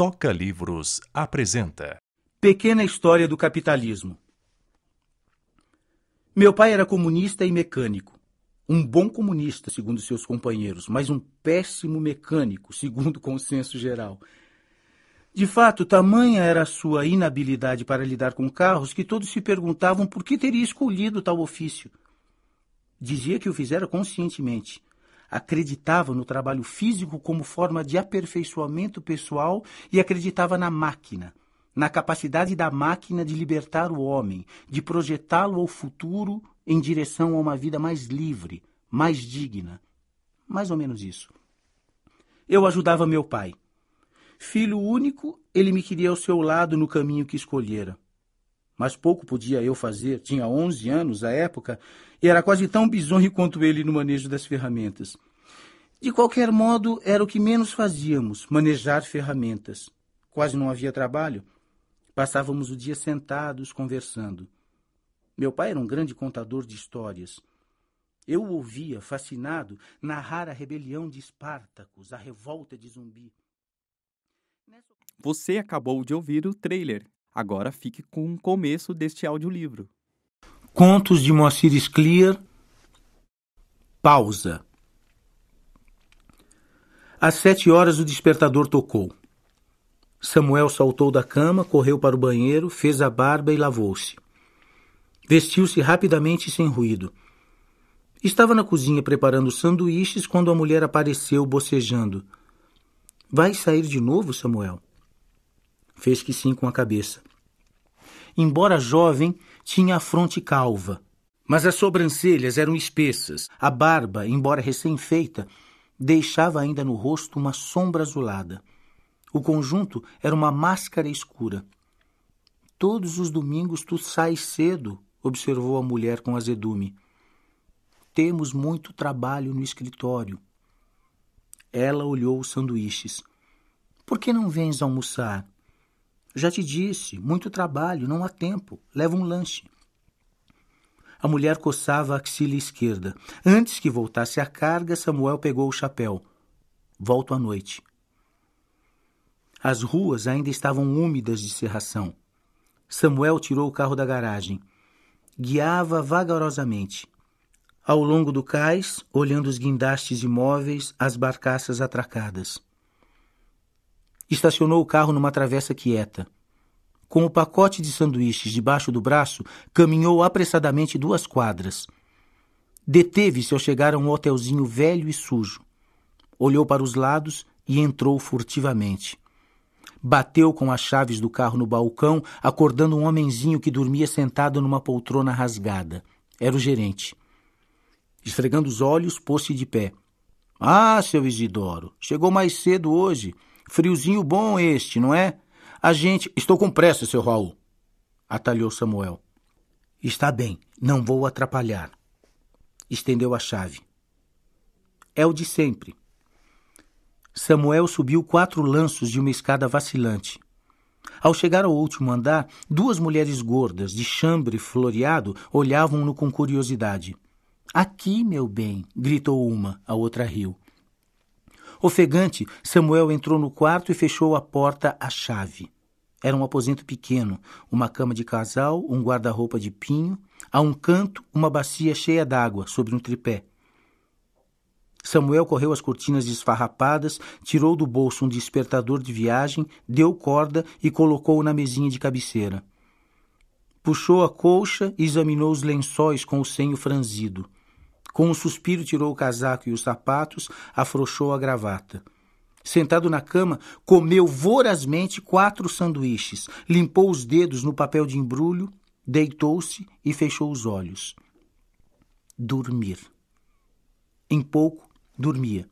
Toca Livros apresenta Pequena História do Capitalismo. Meu pai era comunista e mecânico. Um bom comunista, segundo seus companheiros, mas um péssimo mecânico, segundo o consenso geral. De fato, tamanha era a sua inabilidade para lidar com carros que todos se perguntavam por que teria escolhido tal ofício. Dizia que o fizera conscientemente acreditava no trabalho físico como forma de aperfeiçoamento pessoal e acreditava na máquina, na capacidade da máquina de libertar o homem, de projetá-lo ao futuro em direção a uma vida mais livre, mais digna. Mais ou menos isso. Eu ajudava meu pai. Filho único, ele me queria ao seu lado no caminho que escolhera. Mas pouco podia eu fazer, tinha 11 anos à época, e era quase tão bizonho quanto ele no manejo das ferramentas. De qualquer modo, era o que menos fazíamos, manejar ferramentas. Quase não havia trabalho. Passávamos o dia sentados, conversando. Meu pai era um grande contador de histórias. Eu o ouvia, fascinado, narrar a rebelião de Espartacos, a revolta de Zumbi. Você acabou de ouvir o trailer Agora fique com o começo deste audiolivro. Contos de Moacir Scliar. Pausa. Às sete horas o despertador tocou. Samuel saltou da cama, correu para o banheiro, fez a barba e lavou-se. Vestiu-se rapidamente e sem ruído. Estava na cozinha preparando sanduíches quando a mulher apareceu bocejando. Vai sair de novo, Samuel? Fez que sim com a cabeça embora jovem, tinha a fronte calva. Mas as sobrancelhas eram espessas, a barba, embora recém-feita, deixava ainda no rosto uma sombra azulada. O conjunto era uma máscara escura. Todos os domingos tu sais cedo, observou a mulher com azedume. Temos muito trabalho no escritório. Ela olhou os sanduíches. Por que não vens almoçar? Já te disse, muito trabalho, não há tempo. Leva um lanche. A mulher coçava a axila esquerda. Antes que voltasse a carga, Samuel pegou o chapéu. Volto à noite. As ruas ainda estavam úmidas de serração. Samuel tirou o carro da garagem. Guiava vagarosamente. Ao longo do cais, olhando os guindastes imóveis, as barcaças atracadas estacionou o carro numa travessa quieta. Com o pacote de sanduíches debaixo do braço, caminhou apressadamente duas quadras. Deteve-se ao chegar a um hotelzinho velho e sujo. Olhou para os lados e entrou furtivamente. Bateu com as chaves do carro no balcão, acordando um homenzinho que dormia sentado numa poltrona rasgada. Era o gerente. Esfregando os olhos, pôs-se de pé. Ah, seu Isidoro, chegou mais cedo hoje. Friozinho bom este, não é? A gente. Estou com pressa, seu Raul, atalhou Samuel. Está bem, não vou atrapalhar. Estendeu a chave. É o de sempre. Samuel subiu quatro lanços de uma escada vacilante. Ao chegar ao último andar, duas mulheres gordas, de chambre floreado, olhavam-no com curiosidade. Aqui, meu bem! gritou uma, a outra riu. Ofegante, Samuel entrou no quarto e fechou a porta à chave. Era um aposento pequeno, uma cama de casal, um guarda-roupa de pinho, a um canto, uma bacia cheia d'água sobre um tripé. Samuel correu as cortinas desfarrapadas, tirou do bolso um despertador de viagem, deu corda e colocou-o na mesinha de cabeceira. Puxou a colcha e examinou os lençóis com o senho franzido. Com um suspiro, tirou o casaco e os sapatos, afrouxou a gravata. Sentado na cama, comeu vorazmente quatro sanduíches, limpou os dedos no papel de embrulho, deitou-se e fechou os olhos. Dormir. Em pouco, dormia.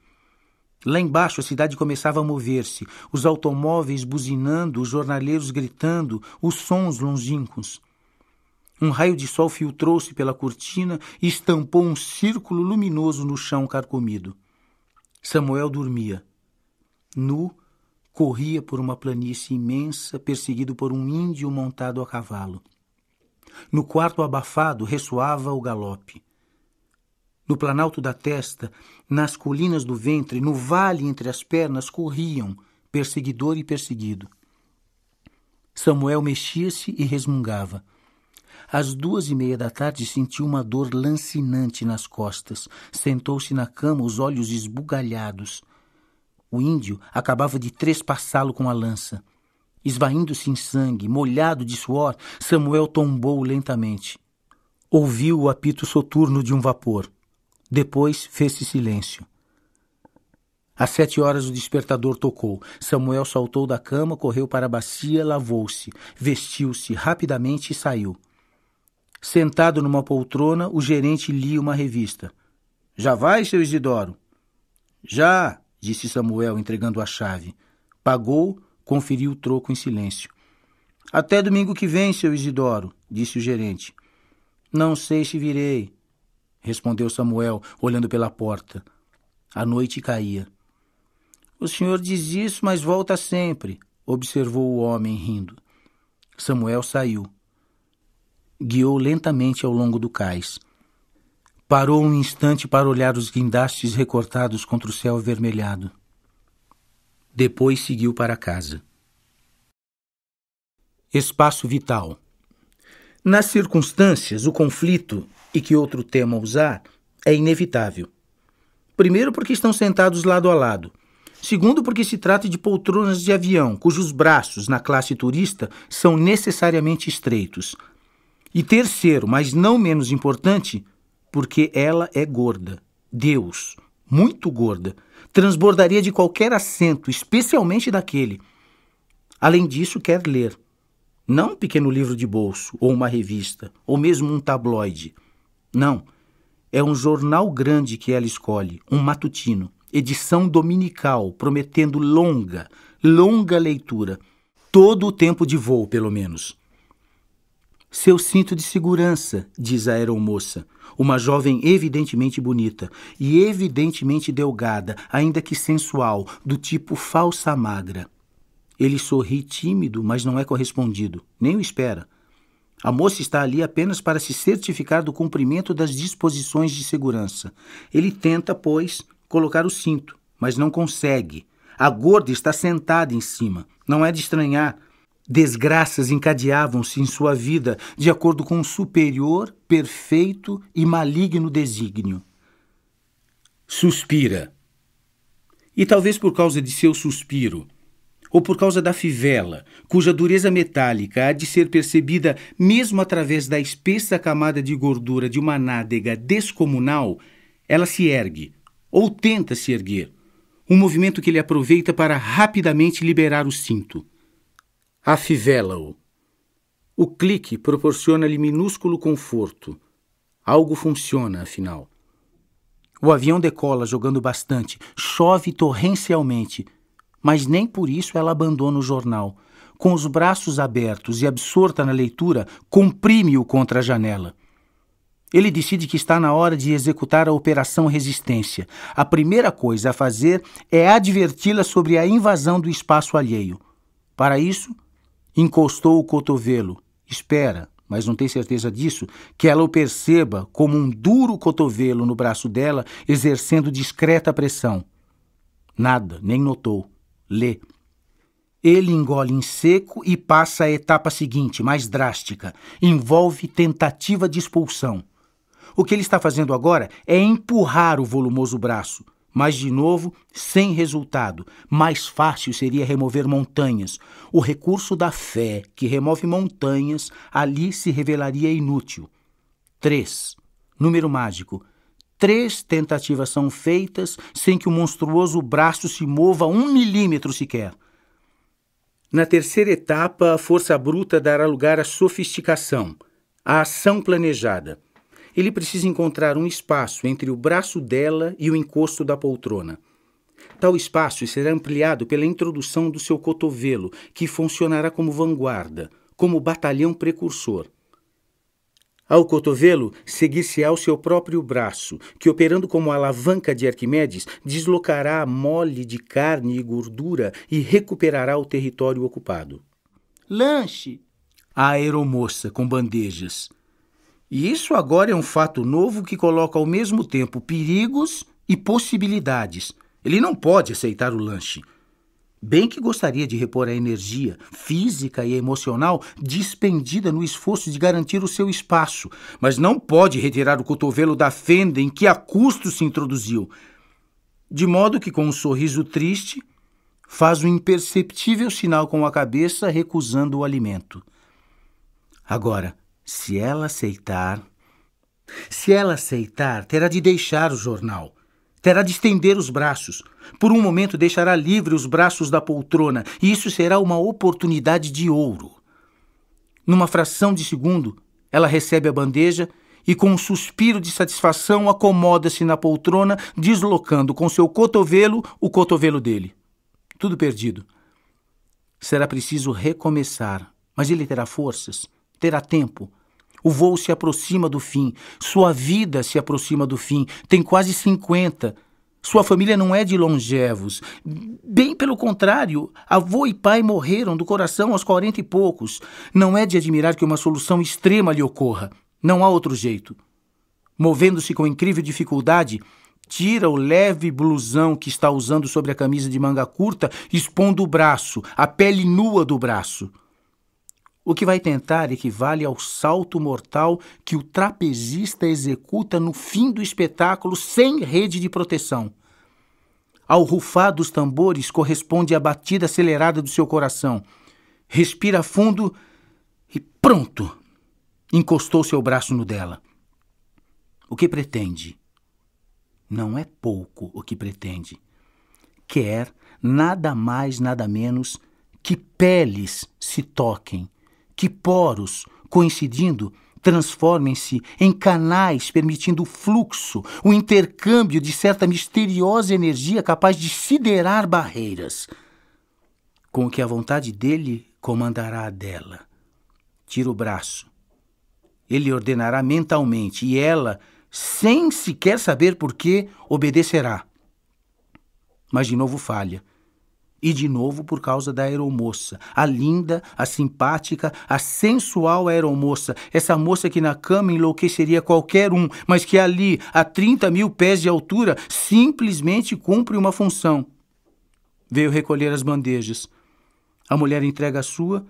Lá embaixo a cidade começava a mover-se, os automóveis buzinando, os jornaleiros gritando, os sons longínquos. Um raio de sol filtrou-se pela cortina e estampou um círculo luminoso no chão carcomido. Samuel dormia. Nu, corria por uma planície imensa, perseguido por um índio montado a cavalo. No quarto abafado ressoava o galope. No planalto da testa, nas colinas do ventre, no vale entre as pernas, corriam perseguidor e perseguido. Samuel mexia-se e resmungava. Às duas e meia da tarde sentiu uma dor lancinante nas costas. Sentou-se na cama, os olhos esbugalhados. O índio acabava de trespassá-lo com a lança. Esvaindo-se em sangue, molhado de suor, Samuel tombou lentamente. Ouviu o apito soturno de um vapor. Depois fez-se silêncio. Às sete horas o despertador tocou. Samuel saltou da cama, correu para a bacia, lavou-se, vestiu-se rapidamente e saiu. Sentado numa poltrona, o gerente lia uma revista. Já vai, seu Isidoro? Já, disse Samuel, entregando a chave. Pagou, conferiu o troco em silêncio. Até domingo que vem, seu Isidoro, disse o gerente. Não sei se virei, respondeu Samuel, olhando pela porta. A noite caía. O senhor diz isso, mas volta sempre, observou o homem rindo. Samuel saiu guiou lentamente ao longo do cais. Parou um instante para olhar os guindastes recortados contra o céu avermelhado. Depois seguiu para casa. Espaço vital. Nas circunstâncias, o conflito, e que outro tema usar, é inevitável. Primeiro, porque estão sentados lado a lado. Segundo, porque se trata de poltronas de avião, cujos braços, na classe turista, são necessariamente estreitos, e terceiro, mas não menos importante, porque ela é gorda. Deus, muito gorda, transbordaria de qualquer assento, especialmente daquele. Além disso, quer ler. Não um pequeno livro de bolso, ou uma revista, ou mesmo um tabloide. Não. É um jornal grande que ela escolhe, um matutino, edição dominical, prometendo longa, longa leitura. Todo o tempo de voo, pelo menos. Seu cinto de segurança, diz a aeromoça, uma jovem evidentemente bonita e evidentemente delgada, ainda que sensual, do tipo falsa magra. Ele sorri tímido, mas não é correspondido, nem o espera. A moça está ali apenas para se certificar do cumprimento das disposições de segurança. Ele tenta, pois, colocar o cinto, mas não consegue. A gorda está sentada em cima. Não é de estranhar, Desgraças encadeavam-se em sua vida de acordo com um superior, perfeito e maligno desígnio. Suspira. E talvez por causa de seu suspiro, ou por causa da fivela, cuja dureza metálica há de ser percebida mesmo através da espessa camada de gordura de uma nádega descomunal, ela se ergue, ou tenta se erguer, um movimento que ele aproveita para rapidamente liberar o cinto. Afivela-o. O clique proporciona-lhe minúsculo conforto. Algo funciona, afinal. O avião decola jogando bastante, chove torrencialmente, mas nem por isso ela abandona o jornal. Com os braços abertos e absorta na leitura, comprime-o contra a janela. Ele decide que está na hora de executar a Operação Resistência. A primeira coisa a fazer é adverti-la sobre a invasão do espaço alheio. Para isso, Encostou o cotovelo. Espera, mas não tem certeza disso, que ela o perceba como um duro cotovelo no braço dela, exercendo discreta pressão. Nada, nem notou. Lê. Ele engole em seco e passa à etapa seguinte, mais drástica. Envolve tentativa de expulsão. O que ele está fazendo agora é empurrar o volumoso braço. Mas, de novo, sem resultado. Mais fácil seria remover montanhas. O recurso da fé, que remove montanhas, ali se revelaria inútil. 3. Número mágico. Três tentativas são feitas sem que o monstruoso braço se mova um milímetro sequer. Na terceira etapa, a força bruta dará lugar à sofisticação, à ação planejada. Ele precisa encontrar um espaço entre o braço dela e o encosto da poltrona. Tal espaço será ampliado pela introdução do seu cotovelo, que funcionará como vanguarda, como batalhão precursor. Ao cotovelo, seguir-se-á o seu próprio braço, que operando como alavanca de Arquimedes, deslocará a mole de carne e gordura e recuperará o território ocupado. Lanche! A aeromoça com bandejas. E isso agora é um fato novo que coloca ao mesmo tempo perigos e possibilidades. Ele não pode aceitar o lanche. Bem que gostaria de repor a energia física e emocional dispendida no esforço de garantir o seu espaço, mas não pode retirar o cotovelo da fenda em que a custo se introduziu. De modo que, com um sorriso triste, faz um imperceptível sinal com a cabeça recusando o alimento. Agora, se ela aceitar. Se ela aceitar, terá de deixar o jornal. Terá de estender os braços. Por um momento deixará livre os braços da poltrona, e isso será uma oportunidade de ouro. Numa fração de segundo, ela recebe a bandeja e, com um suspiro de satisfação, acomoda-se na poltrona, deslocando com seu cotovelo o cotovelo dele. Tudo perdido. Será preciso recomeçar, mas ele terá forças terá tempo. O voo se aproxima do fim, sua vida se aproxima do fim, tem quase 50. Sua família não é de longevos. Bem pelo contrário, avô e pai morreram do coração aos 40 e poucos. Não é de admirar que uma solução extrema lhe ocorra. Não há outro jeito. Movendo-se com incrível dificuldade, tira o leve blusão que está usando sobre a camisa de manga curta, expondo o braço, a pele nua do braço o que vai tentar equivale ao salto mortal que o trapezista executa no fim do espetáculo sem rede de proteção. Ao rufar dos tambores corresponde a batida acelerada do seu coração. Respira fundo e pronto! Encostou seu braço no dela. O que pretende? Não é pouco o que pretende. Quer nada mais, nada menos que peles se toquem que poros, coincidindo, transformem-se em canais permitindo o fluxo, o intercâmbio de certa misteriosa energia capaz de siderar barreiras, com o que a vontade dele comandará a dela. Tira o braço. Ele ordenará mentalmente e ela, sem sequer saber por que, obedecerá. Mas de novo falha. E de novo por causa da aeromoça. A linda, a simpática, a sensual aeromoça. Essa moça que na cama enlouqueceria qualquer um, mas que ali, a 30 mil pés de altura, simplesmente cumpre uma função. Veio recolher as bandejas. A mulher entrega a sua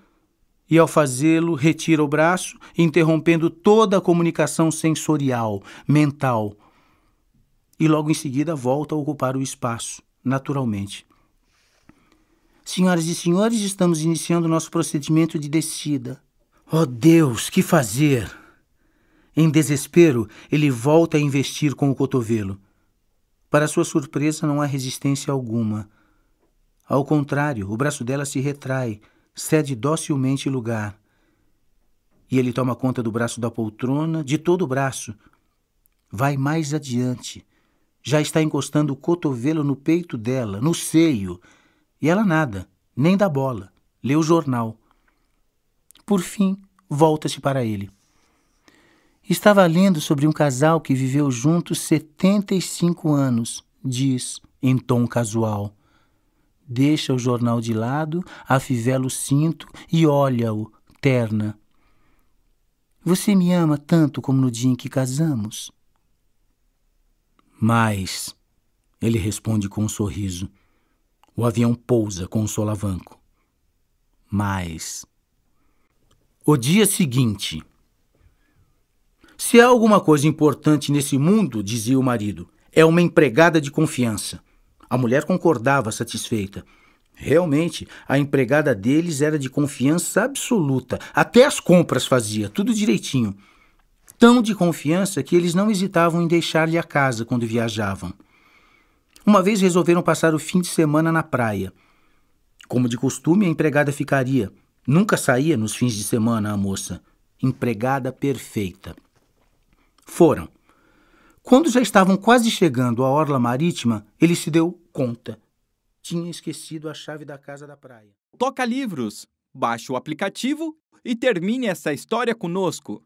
e, ao fazê-lo, retira o braço, interrompendo toda a comunicação sensorial, mental. E logo em seguida volta a ocupar o espaço, naturalmente. Senhoras e senhores, estamos iniciando nosso procedimento de descida. Oh Deus, que fazer? Em desespero, ele volta a investir com o cotovelo. Para sua surpresa, não há resistência alguma. Ao contrário, o braço dela se retrai, cede docilmente lugar. E ele toma conta do braço da poltrona, de todo o braço. Vai mais adiante. Já está encostando o cotovelo no peito dela, no seio. E ela nada, nem dá bola, lê o jornal. Por fim, volta-se para ele. Estava lendo sobre um casal que viveu juntos 75 anos, diz, em tom casual. Deixa o jornal de lado, afivela o cinto e olha-o, terna. Você me ama tanto como no dia em que casamos? Mais, ele responde com um sorriso. O avião pousa com um solavanco. Mas. O dia seguinte. Se há alguma coisa importante nesse mundo, dizia o marido, é uma empregada de confiança. A mulher concordava, satisfeita. Realmente, a empregada deles era de confiança absoluta. Até as compras fazia, tudo direitinho. Tão de confiança que eles não hesitavam em deixar-lhe a casa quando viajavam. Uma vez resolveram passar o fim de semana na praia. Como de costume, a empregada ficaria. Nunca saía nos fins de semana a moça. Empregada perfeita. Foram. Quando já estavam quase chegando à orla marítima, ele se deu conta. Tinha esquecido a chave da casa da praia. Toca livros, baixe o aplicativo e termine essa história conosco.